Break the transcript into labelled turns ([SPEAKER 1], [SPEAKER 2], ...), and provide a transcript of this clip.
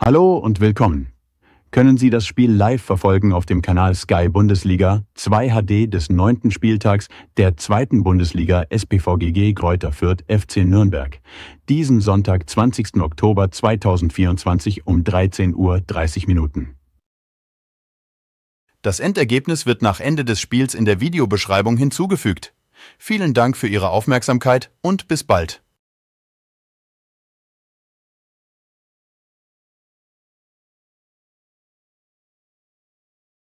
[SPEAKER 1] Hallo und willkommen. Können Sie das Spiel live verfolgen auf dem Kanal Sky Bundesliga 2 HD des neunten Spieltags der zweiten Bundesliga SPVGG Greuther Fürth FC Nürnberg. Diesen Sonntag, 20. Oktober 2024 um 13.30 Uhr.
[SPEAKER 2] Das Endergebnis wird nach Ende des Spiels in der Videobeschreibung hinzugefügt.
[SPEAKER 3] Vielen Dank für Ihre Aufmerksamkeit und bis bald.